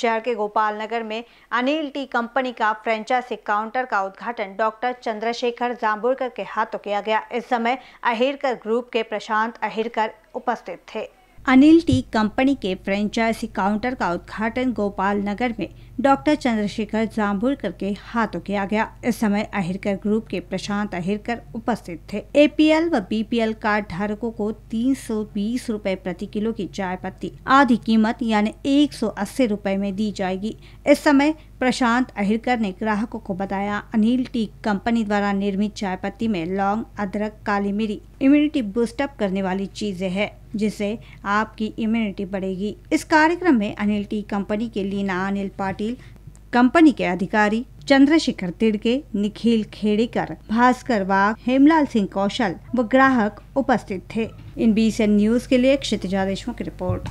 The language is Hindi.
शहर के गोपाल नगर में अनिल टी कंपनी का फ्रेंचाइजी काउंटर का उद्घाटन डॉक्टर चंद्रशेखर जाम्बुरकर के हाथों किया गया इस समय अहिरकर ग्रुप के प्रशांत अहिरकर उपस्थित थे अनिल टी कंपनी के फ्रेंचाइजी काउंटर का उद्घाटन गोपाल नगर में डॉक्टर चंद्रशेखर जाम्बुलकर के हाथों किया गया इस समय अहिरकर ग्रुप के प्रशांत अहिरकर उपस्थित थे एपीएल व बीपीएल कार्ड धारकों को तीन सौ बीस रूपए प्रति किलो की चाय पत्ती आधी कीमत यानी एक सौ अस्सी रूपए में दी जाएगी इस समय प्रशांत अहिरकर ने ग्राहकों को बताया अनिल टी कंपनी द्वारा निर्मित चाय पत्ती में लौंग अदरक काली मिरी इम्यूनिटी बूस्टअप करने वाली चीजें हैं जिससे आपकी इम्यूनिटी बढ़ेगी इस कार्यक्रम में अनिल टी कंपनी के लीना अनिल पाटिल कंपनी के अधिकारी चंद्रशेखर तिड़के निखिल खेड़ेकर भास्कर वाघ हेमलाल सिंह कौशल व ग्राहक उपस्थित थे इन बी न्यूज के लिए क्षितिजा देशमुख की रिपोर्ट